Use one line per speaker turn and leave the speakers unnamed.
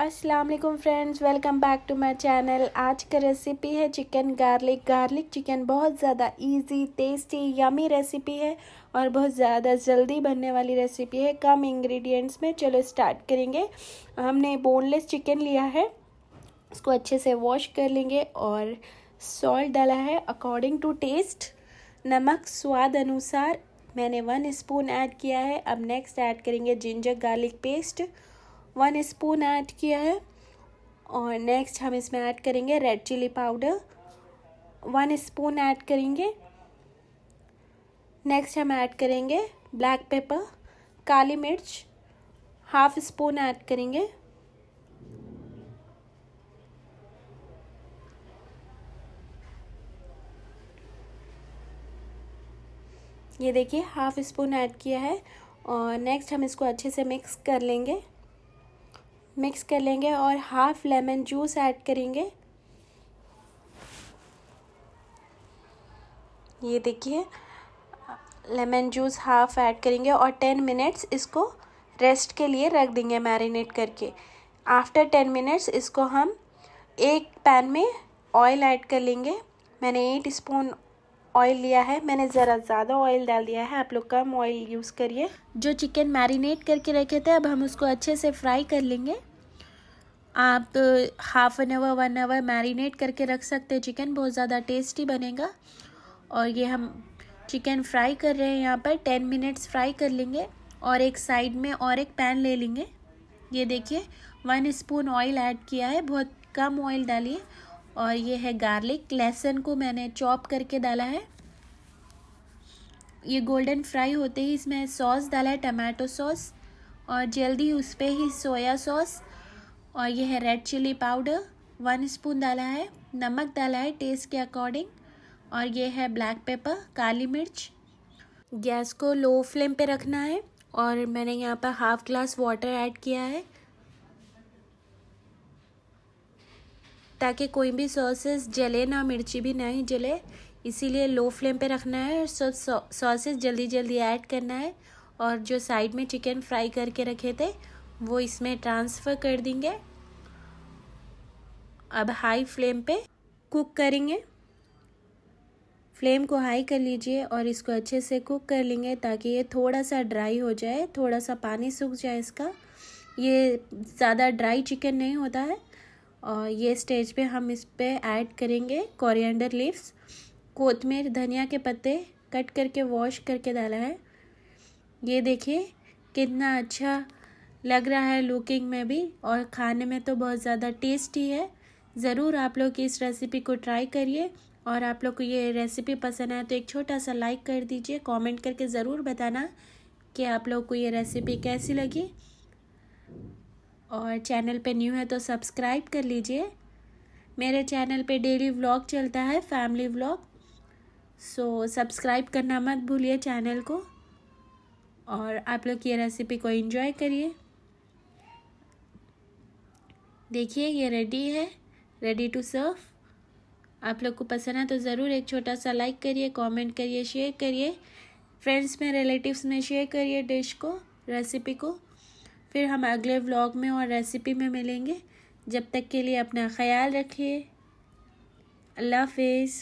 अस्सलाम वालेकुम friends welcome back to my channel आज का रेसिपी है चिकन गार्लिक गार्लिक चिकन बहुत ज़्यादा इजी टेस्टी यमी रेसिपी है और बहुत ज़्यादा जल्दी बनने वाली रेसिपी है कम इंग्रेडिएंट्स में चलो स्टार्ट करेंगे हमने बोनलेस चिकन लिया है उसको अच्छे से वॉश कर लेंगे और सॉल्ट डाला है अकॉर्डिंग टू टेस्ट नमक स्वाद अनुसार मैंने वन स्पून ऐड किया है अब नेक्स्ट ऐड करेंगे ginger garlic paste one spoon add किया है और नेक्स्ट हम इसमें ऐड करेंगे red chilli powder one spoon add करेंगे नेक्स्ट हम ऐड करेंगे ब्लैक पेपर काली मिर्च हाफ स्पून ऐड करेंगे ये देखिए हाफ स्पून ऐड किया है और नेक्स्ट हम इसको अच्छे से मिक्स कर लेंगे मिक्स कर लेंगे और हाफ लेमन जूस ऐड करेंगे ये देखिए लेमन जूस हाफ ऐड करेंगे और टेन मिनट्स इसको रेस्ट के लिए रख देंगे मैरिनेट करके आफ्टर टेन मिनट्स इसको हम एक पैन में ऑयल ऐड कर लेंगे मैंने एट स्पून ऑयल लिया है मैंने ज़रा ज़्यादा ऑयल डाल दिया है आप लोग कम ऑयल यूज़ करिए जो चिकन मैरिनेट करके रखे थे अब हम उसको अच्छे से फ्राई कर लेंगे आप तो half an hour one hour marinate करके रख सकते हैं चिकन बहुत ज़्यादा टेस्टी बनेगा और ये हम चिकन फ्राई कर रहे हैं यहाँ पर टेन मिनट्स फ्राई कर लेंगे और एक साइड में और एक पैन ले लेंगे ये देखिए वन स्पून ऑयल ऐड किया है बहुत कम ऑयल डालिए और ये है गार्लिक लहसुन को मैंने चॉप करके डाला है ये गोल्डन फ्राई होते ही इसमें सॉस डाला है टमाटो सॉस और जल्दी उस पर ही सोया सॉस और यह है red chilli powder one spoon डाला है नमक डाला है टेस्ट के अकॉर्डिंग और यह है ब्लैक पेपर काली मिर्च गैस को लो फ्लेम पे रखना है और मैंने यहाँ पर हाफ़ ग्लास वाटर ऐड किया है ताकि कोई भी सॉसेस जले ना मिर्ची भी नहीं जले इसीलिए लो फ्लेम पे रखना है और सब सॉसेस जल्दी जल्दी ऐड करना है और जो साइड में चिकन फ्राई करके रखे थे वो इसमें ट्रांसफ़र कर देंगे अब हाई फ्लेम पे कुक करेंगे फ्लेम को हाई कर लीजिए और इसको अच्छे से कुक कर लेंगे ताकि ये थोड़ा सा ड्राई हो जाए थोड़ा सा पानी सूख जाए इसका ये ज़्यादा ड्राई चिकन नहीं होता है और ये स्टेज पे हम इस पर ऐड करेंगे कोरिएंडर लीव्स कोतमीर धनिया के पत्ते कट करके वॉश करके डाला है ये देखिए कितना अच्छा लग रहा है लुकिंग में भी और खाने में तो बहुत ज़्यादा टेस्टी है ज़रूर आप लोग इस रेसिपी को ट्राई करिए और आप लोग को ये रेसिपी पसंद आए तो एक छोटा सा लाइक कर दीजिए कमेंट करके ज़रूर बताना कि आप लोग को ये रेसिपी कैसी लगी और चैनल पे न्यू है तो सब्सक्राइब कर लीजिए मेरे चैनल पे डेली व्लॉग चलता है फैमिली व्लॉग सो सब्सक्राइब करना मत भूलिए चैनल को और आप लोग ये रेसिपी को एंजॉय करिए देखिए ये रेडी है रेडी टू सर्व आप लोग को पसंद है तो ज़रूर एक छोटा सा लाइक करिए कमेंट करिए शेयर करिए फ्रेंड्स में रिलेटिव्स में शेयर करिए डिश को रेसिपी को फिर हम अगले व्लॉग में और रेसिपी में मिलेंगे जब तक के लिए अपना ख्याल रखिए अल्लाह हाफिज़